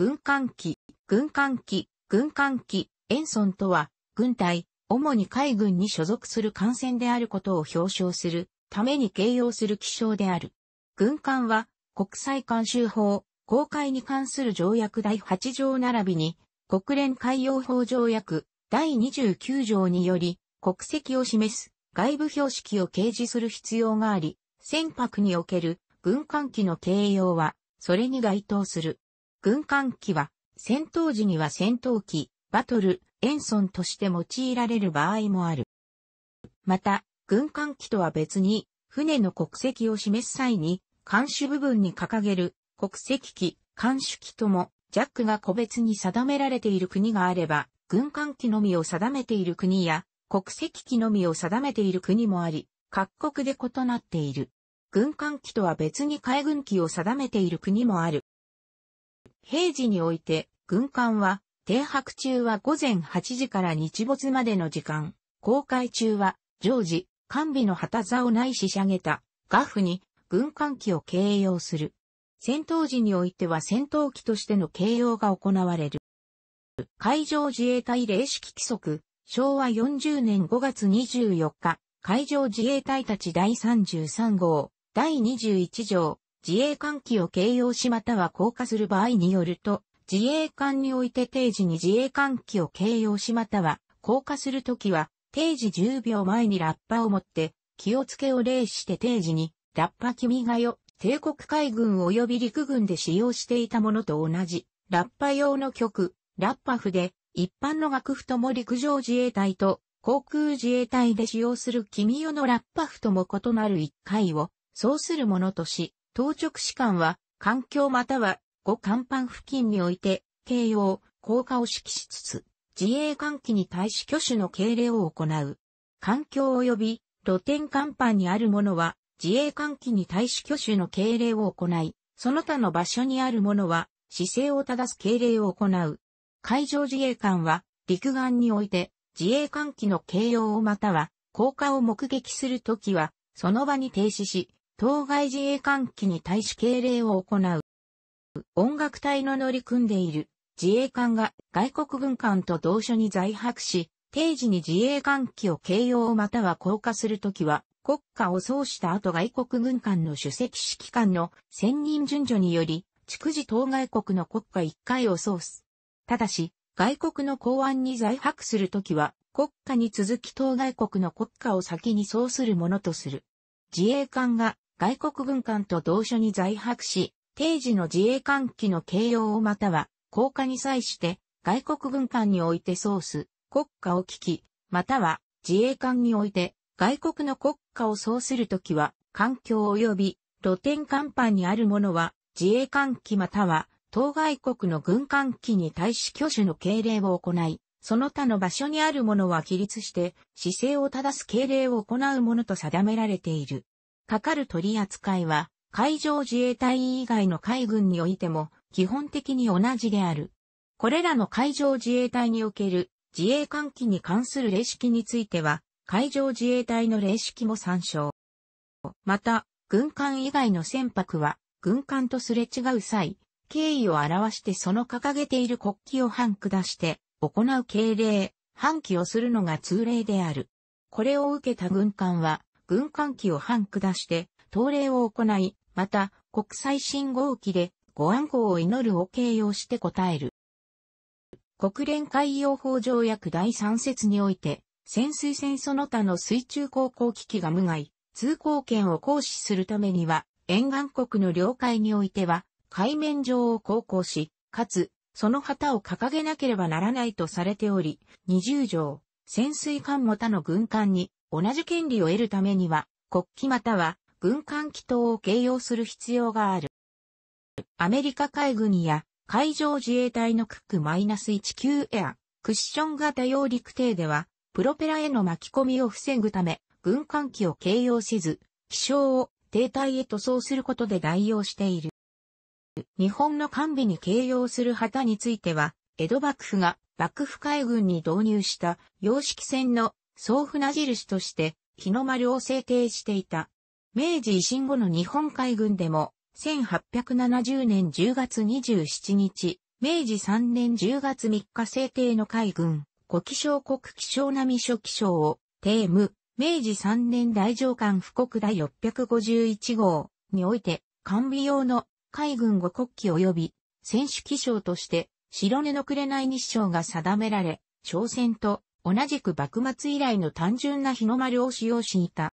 軍艦機、軍艦機、軍艦機、エンソンとは、軍隊、主に海軍に所属する艦船であることを表彰するために形容する気象である。軍艦は、国際慣習法、公開に関する条約第8条並びに、国連海洋法条約第29条により、国籍を示す外部標識を掲示する必要があり、船舶における軍艦機の形容は、それに該当する。軍艦機は、戦闘時には戦闘機、バトル、演奏として用いられる場合もある。また、軍艦機とは別に、船の国籍を示す際に、艦首部分に掲げる国籍機、艦首機とも、ジャックが個別に定められている国があれば、軍艦機のみを定めている国や、国籍機のみを定めている国もあり、各国で異なっている。軍艦機とは別に海軍機を定めている国もある。平時において、軍艦は、停泊中は午前8時から日没までの時間、航海中は、常時、完備の旗竿ないし下げた、ガフに、軍艦機を形容する。戦闘時においては戦闘機としての形容が行われる。海上自衛隊霊式規則、昭和40年5月24日、海上自衛隊たち第33号、第21条、自衛艦機を形容しまたは降下する場合によると、自衛艦において定時に自衛艦機を形容しまたは降下するときは、定時10秒前にラッパを持って、気をつけを礼して定時に、ラッパ君がよ、帝国海軍及び陸軍で使用していたものと同じ、ラッパ用の曲、ラッパ譜で、一般の楽譜とも陸上自衛隊と航空自衛隊で使用する君よのラッパ譜とも異なる一回を、そうするものとし、当直士官は、環境またはご甲板付近において、形容、効果を指揮しつつ、自衛官機に対し挙手の敬礼を行う。環境及び露天甲板にあるものは、自衛艦機に対し挙手の敬礼を行い、その他の場所にあるものは、姿勢を正す敬礼を行う。海上自衛官は、陸岸において、自衛艦機の形容をまたは、降下を目撃するときは、その場に停止し、当該自衛官機に対し敬礼を行う。音楽隊の乗り組んでいる自衛官が外国軍艦と同所に在泊し、定時に自衛官機を形容または降下するときは、国家を創した後外国軍艦の主席指揮官の専任順序により、逐次当該国の国家一回を創す。ただし、外国の公安に在泊するときは、国家に続き当該国の国家を先に奏するものとする。自衛官が外国軍艦と同書に在泊し、定時の自衛艦機の形容をまたは、降下に際して、外国軍艦においてソース、国家を聞き、または自衛艦において、外国の国家をそうするときは、環境及び露天甲板にあるものは、自衛艦機または、当該国の軍艦機に対し挙手の敬礼を行い、その他の場所にあるものは起立して、姿勢を正す敬礼を行うものと定められている。かかる取り扱いは、海上自衛隊以外の海軍においても、基本的に同じである。これらの海上自衛隊における自衛艦機に関する例式については、海上自衛隊の例式も参照。また、軍艦以外の船舶は、軍艦とすれ違う際、敬意を表してその掲げている国旗を反下して行う敬礼、反旗をするのが通例である。これを受けた軍艦は軍艦機を半下して、東礼を行い、また、国際信号機で、ご安康を祈るを形容して答える。国連海洋法条約第3節において、潜水船その他の水中航行機器が無害、通行権を行使するためには、沿岸国の領海においては、海面上を航行し、かつ、その旗を掲げなければならないとされており、20条、潜水艦も他の軍艦に同じ権利を得るためには、国旗または軍艦旗等を形容する必要がある。アメリカ海軍や海上自衛隊のクック -19 エア、クッション型揚陸艇では、プロペラへの巻き込みを防ぐため、軍艦機を形容せず、気象を停滞へ塗装することで代用している。日本の艦尾に形容する旗については、江戸幕府が幕府海軍に導入した洋式船の総船印として日の丸を制定していた。明治維新後の日本海軍でも、1870年10月27日、明治3年10月3日制定の海軍、古気象国気象並諸気象を、テーム、明治3年大上官布告第651号において、完備用の海軍五国旗及び、選手気象として、白根の紅日章が定められ、挑戦と同じく幕末以来の単純な日の丸を使用していた。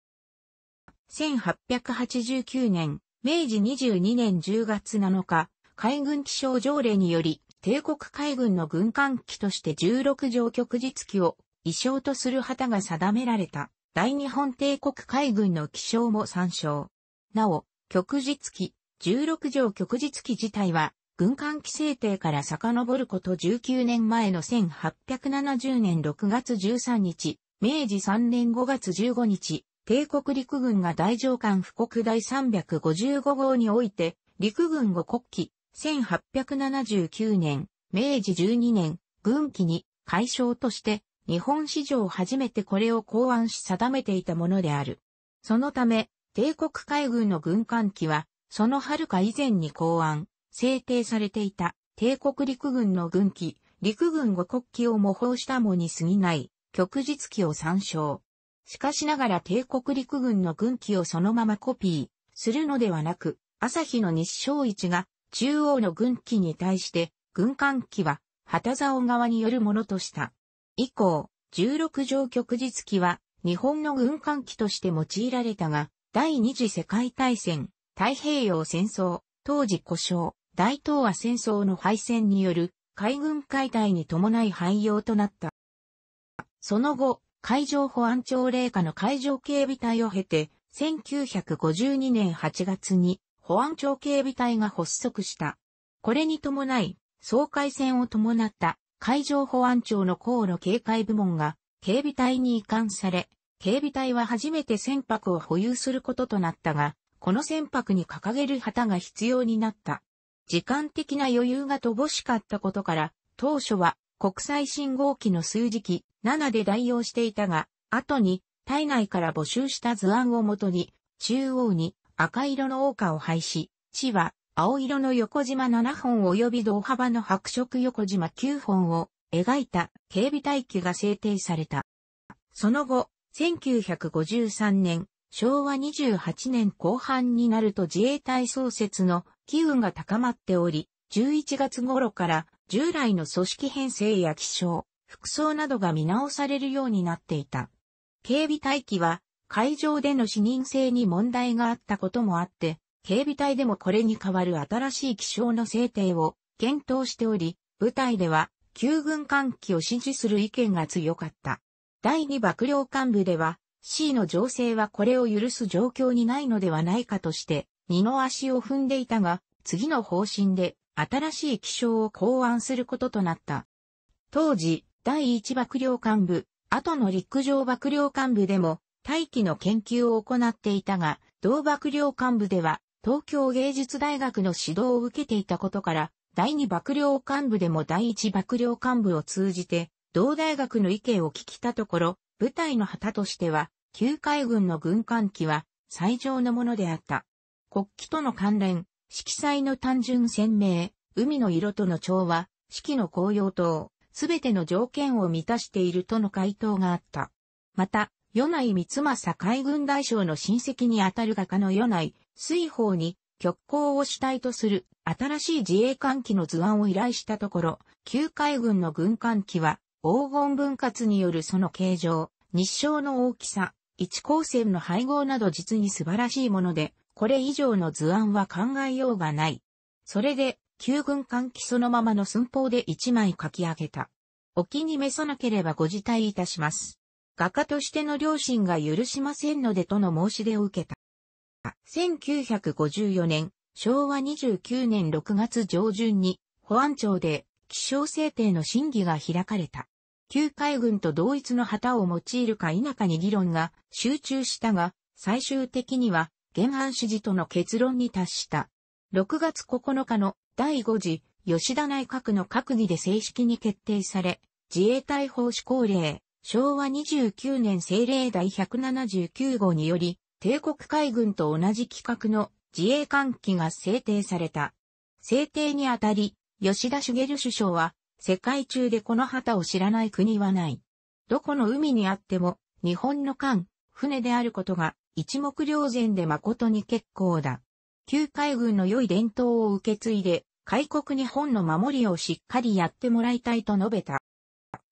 1889年、明治22年10月7日、海軍気象条例により、帝国海軍の軍艦機として16条旭日機を衣装とする旗が定められた。大日本帝国海軍の気象も参照。なお、旭日機、16条旭日機自体は、軍艦規制定から遡ること19年前の1870年6月13日、明治3年5月15日、帝国陸軍が大上艦布告第355号において、陸軍五国旗、1879年、明治12年、軍旗に、解消として、日本史上初めてこれを考案し定めていたものである。そのため、帝国海軍の軍艦機は、その遥か以前に考案、制定されていた帝国陸軍の軍旗、陸軍五国旗を模倣したもに過ぎない旭日旗を参照。しかしながら帝国陸軍の軍旗をそのままコピーするのではなく、朝日の日照一が中央の軍旗に対して軍艦旗は旗竿側によるものとした。以降、16条旭日旗は日本の軍艦旗として用いられたが、第二次世界大戦、太平洋戦争、当時故障、大東亜戦争の敗戦による海軍解体に伴い廃用となった。その後、海上保安庁令下の海上警備隊を経て、1952年8月に保安庁警備隊が発足した。これに伴い、総海戦を伴った海上保安庁の航路警戒部門が警備隊に移管され、警備隊は初めて船舶を保有することとなったが、この船舶に掲げる旗が必要になった。時間的な余裕が乏しかったことから、当初は国際信号機の数字機7で代用していたが、後に体内から募集した図案をもとに、中央に赤色の桜花を配し、地は青色の横島7本及び同幅の白色横島9本を描いた警備待機が制定された。その後、1953年、昭和28年後半になると自衛隊創設の機運が高まっており、11月頃から従来の組織編成や気象、服装などが見直されるようになっていた。警備隊機は会場での視認性に問題があったこともあって、警備隊でもこれに代わる新しい気象の制定を検討しており、部隊では旧軍艦機を支持する意見が強かった。第2幕僚幹部では C の情勢はこれを許す状況にないのではないかとして二の足を踏んでいたが、次の方針で新しい気象を考案することとなった。当時、第一幕僚幹部、後の陸上幕僚幹部でも、大気の研究を行っていたが、同幕僚幹部では、東京芸術大学の指導を受けていたことから、第二幕僚幹部でも第一幕僚幹部を通じて、同大学の意見を聞きたところ、部隊の旗としては、旧海軍の軍艦機は、最上のものであった。国旗との関連、色彩の単純鮮明、海の色との調和、四季の紅葉等、すべての条件を満たしているとの回答があった。また、与内三政海軍大将の親戚にあたる画家の与内、水宝に、極光を主体とする新しい自衛艦機の図案を依頼したところ、旧海軍の軍艦機は、黄金分割によるその形状、日照の大きさ、一光線の配合など実に素晴らしいもので、これ以上の図案は考えようがない。それで、旧軍艦機そのままの寸法で一枚書き上げた。お気に召さなければご辞退いたします。画家としての両親が許しませんのでとの申し出を受けた。1954年、昭和29年6月上旬に、保安庁で、気象制定の審議が開かれた。旧海軍と同一の旗を用いるか否かに議論が集中したが、最終的には原案指示との結論に達した。6月9日の第5次吉田内閣の閣議で正式に決定され、自衛隊法施行令、昭和29年政令第179号により、帝国海軍と同じ規格の自衛艦機が制定された。制定にあたり、吉田茂首相は、世界中でこの旗を知らない国はない。どこの海にあっても、日本の艦、船であることが一目瞭然で誠に結構だ。旧海軍の良い伝統を受け継いで、開国日本の守りをしっかりやってもらいたいと述べた。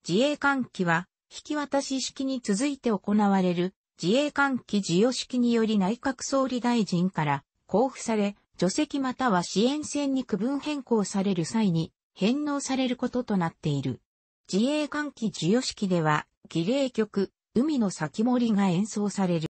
自衛艦機は、引き渡し式に続いて行われる、自衛艦機授与式により内閣総理大臣から交付され、除籍または支援船に区分変更される際に返納されることとなっている。自衛艦機授与式では、儀礼曲、海の先森が演奏される。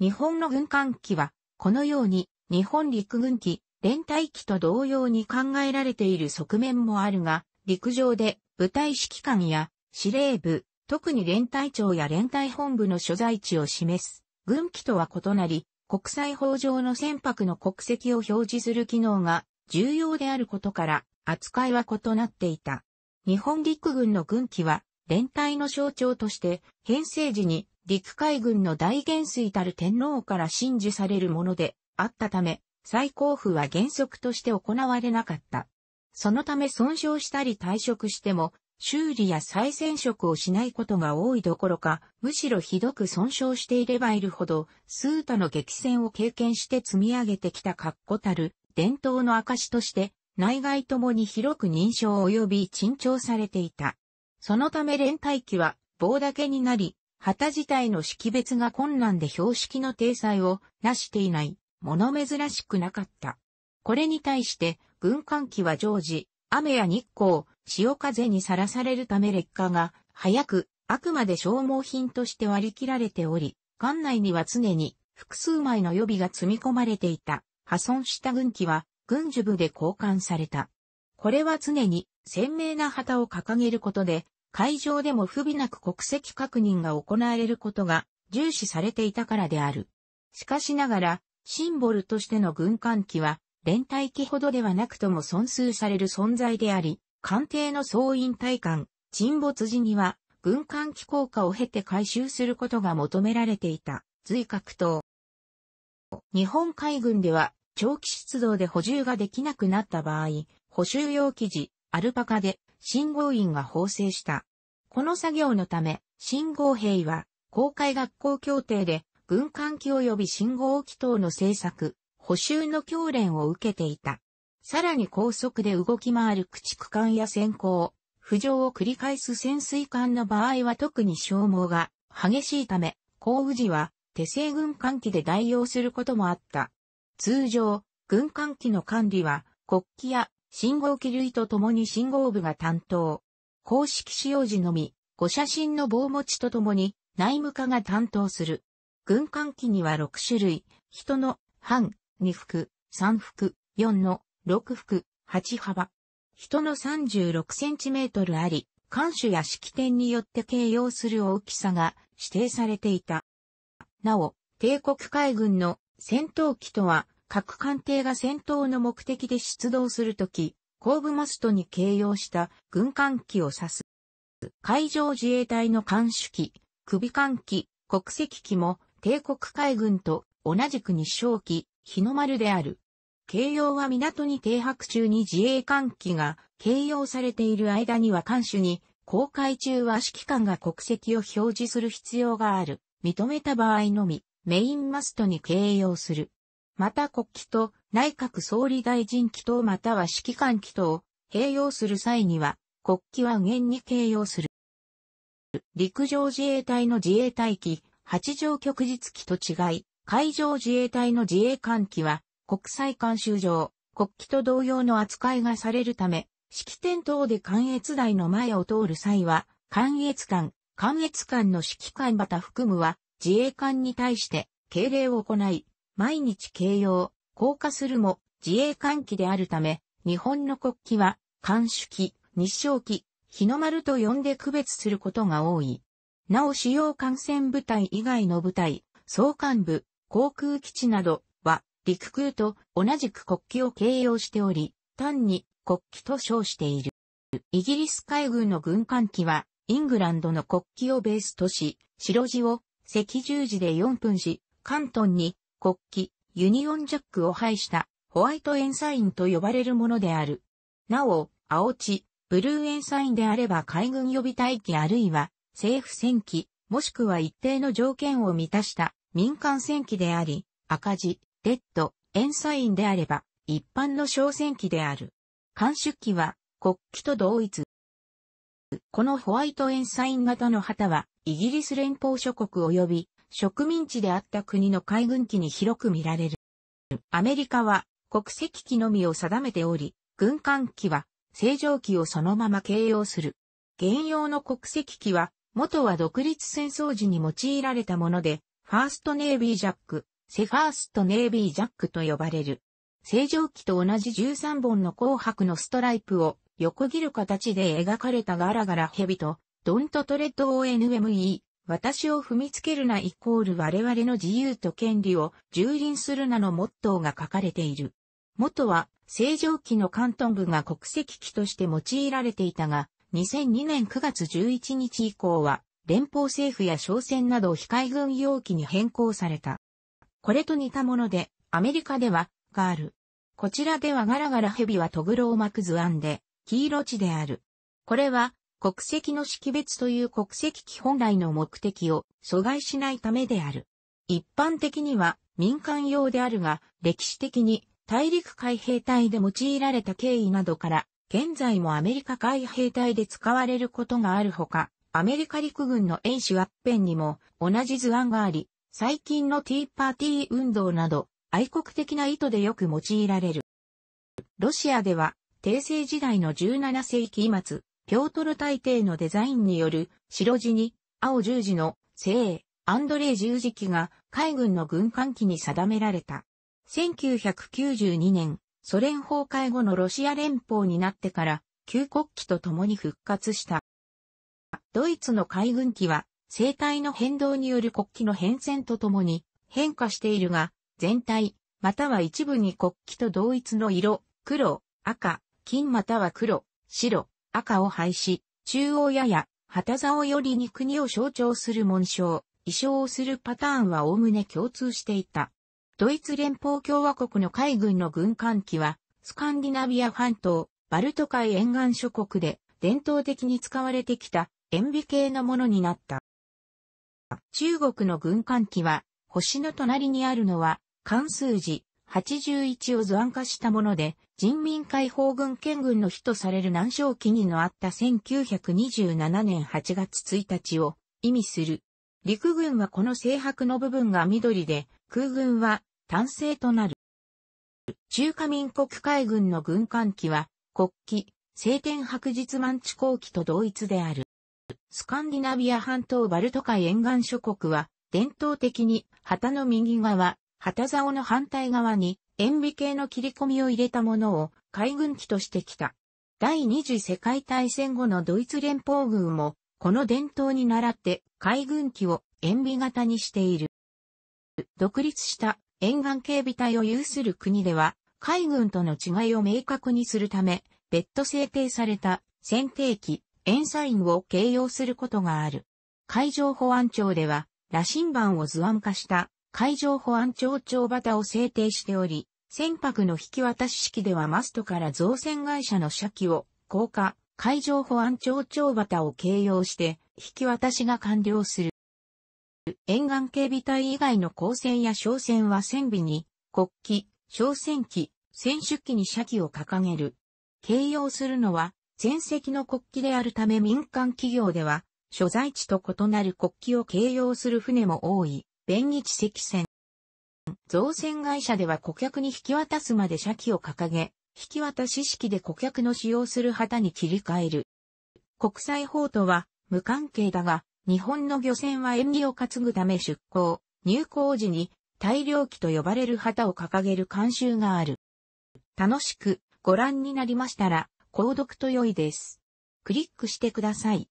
日本の軍艦機は、このように、日本陸軍機、連隊機と同様に考えられている側面もあるが、陸上で部隊指揮官や司令部、特に連隊長や連隊本部の所在地を示す、軍機とは異なり、国際法上の船舶の国籍を表示する機能が重要であることから、扱いは異なっていた。日本陸軍の軍機は、連隊の象徴として、編成時に陸海軍の大元帥たる天皇から真珠されるものであったため、最高府は原則として行われなかった。そのため損傷したり退職しても、修理や再選職をしないことが多いどころか、むしろひどく損傷していればいるほど、スータの激戦を経験して積み上げてきた確固たる伝統の証として、内外ともに広く認証及び珍重されていた。そのため連帯機は棒だけになり、旗自体の識別が困難で標識の定裁をなしていない、もの珍しくなかった。これに対して、軍艦機は常時、雨や日光、潮風にさらされるため劣化が早く、あくまで消耗品として割り切られており、艦内には常に複数枚の予備が積み込まれていた破損した軍機は軍需部で交換された。これは常に鮮明な旗を掲げることで会場でも不備なく国籍確認が行われることが重視されていたからである。しかしながら、シンボルとしての軍艦機は、連帯機ほどではなくとも損数される存在であり、艦艇の総員体艦、沈没時には、軍艦機効果を経て回収することが求められていた、随格等。日本海軍では、長期出動で補充ができなくなった場合、補修用記事、アルパカで信号員が縫製した。この作業のため、信号兵は、公開学校協定で、軍艦機及び信号機等の制作、補修の教練を受けていた。さらに高速で動き回る駆逐艦や先行、浮上を繰り返す潜水艦の場合は特に消耗が激しいため、降雨時は手製軍艦機で代用することもあった。通常、軍艦機の管理は国旗や信号機類と共に信号部が担当。公式使用時のみ、ご写真の棒持ちと共に内務課が担当する。軍艦機には6種類、人の、半、2服、3服、4の、6服、8幅。人の36センチメートルあり、艦首や式典によって形容する大きさが指定されていた。なお、帝国海軍の戦闘機とは各艦艇が戦闘の目的で出動するとき、後部マストに形容した軍艦機を指す。海上自衛隊の艦首機、首艦機、国籍機も帝国海軍と同じく日照機、日の丸である。形容は港に停泊中に自衛艦機が形容されている間には艦首に、航海中は指揮官が国籍を表示する必要がある。認めた場合のみ、メインマストに形容する。また国旗と内閣総理大臣旗頭または指揮官旗頭を併用する際には、国旗は限に形容する。陸上自衛隊の自衛隊機、八条旭日機と違い、海上自衛隊の自衛艦機は、国際監修上、国旗と同様の扱いがされるため、式典等で関越台の前を通る際は、関越艦、関越艦の指揮官また含むは、自衛艦に対して、敬礼を行い、毎日掲揚、降下するも自衛艦機であるため、日本の国旗は、艦主旗、日照旗、日の丸と呼んで区別することが多い。なお主要艦船部隊以外の部隊、総幹部、航空基地などは陸空と同じく国旗を掲揚しており、単に国旗と称している。イギリス海軍の軍艦機は、イングランドの国旗をベースとし、白地を赤十字で4分し、関東に国旗、ユニオンジャックを配したホワイトエンサインと呼ばれるものである。なお、青地、ブルーエンサインであれば海軍予備隊機あるいは政府戦機、もしくは一定の条件を満たした民間戦機であり、赤字、レッド、エンサインであれば一般の小戦機である。監視機は国旗と同一。このホワイトエンサイン型の旗はイギリス連邦諸国及び植民地であった国の海軍機に広く見られる。アメリカは国籍機のみを定めており、軍艦機は正常機をそのまま形容する。現用の国籍機は、元は独立戦争時に用いられたもので、ファーストネイビージャック、セファーストネイビージャックと呼ばれる。正常機と同じ13本の紅白のストライプを横切る形で描かれたガラガラヘビと、ドントトレッド ONME、私を踏みつけるなイコール我々の自由と権利を蹂躙するなのモットーが書かれている。元は、正常期の関東部が国籍機として用いられていたが、2002年9月11日以降は、連邦政府や商船など非海軍用機に変更された。これと似たもので、アメリカでは、ガール。こちらではガラガラヘビはトグロを巻く図案で、黄色地である。これは、国籍の識別という国籍機本来の目的を阻害しないためである。一般的には民間用であるが、歴史的に大陸海兵隊で用いられた経緯などから、現在もアメリカ海兵隊で使われることがあるほか、アメリカ陸軍の演習ワッペンにも同じ図案があり、最近のティーパーティー運動など愛国的な意図でよく用いられる。ロシアでは、帝政時代の17世紀末、ピョートル大帝のデザインによる白地に青十字の聖アンドレイ十字旗が海軍の軍艦機に定められた。1992年、ソ連崩壊後のロシア連邦になってから旧国旗と共に復活した。ドイツの海軍機は生態の変動による国旗の変遷とともに変化しているが、全体、または一部に国旗と同一の色、黒、赤、金または黒、白、赤を廃止、中央やや、旗竿よりに国を象徴する紋章、衣装をするパターンはおおむね共通していた。ドイツ連邦共和国の海軍の軍艦機は、スカンディナビア半島、バルト海沿岸諸国で伝統的に使われてきた塩ビ系のものになった。中国の軍艦機は、星の隣にあるのは、漢数字、81を図案化したもので、人民解放軍県軍の日とされる南昇期にのあった1927年8月1日を意味する。陸軍はこの制白の部分が緑で、空軍は単性となる。中華民国海軍の軍艦機は、国旗、晴天白日満地後機と同一である。スカンディナビア半島バルト海沿岸諸国は、伝統的に旗の右側、旗竿の反対側に塩ビ系の切り込みを入れたものを海軍機としてきた。第二次世界大戦後のドイツ連邦軍もこの伝統に倣って海軍機を塩ビ型にしている。独立した沿岸警備隊を有する国では海軍との違いを明確にするため別途制定された選定機、エンサインを形容することがある。海上保安庁では羅針盤を図案化した海上保安庁長旗を制定しており、船舶の引き渡し式ではマストから造船会社の社記を、降下、海上保安庁長旗を形容して、引き渡しが完了する。沿岸警備隊以外の航船や商船は船尾に、国旗、商船旗、船主旗に社旗を掲げる。形容するのは、船席の国旗であるため民間企業では、所在地と異なる国旗を形容する船も多い。弁日赤線。造船会社では顧客に引き渡すまで社記を掲げ、引き渡し式で顧客の使用する旗に切り替える。国際法とは無関係だが、日本の漁船は縁起を担ぐため出港、入港時に大量機と呼ばれる旗を掲げる慣習がある。楽しくご覧になりましたら、購読と良いです。クリックしてください。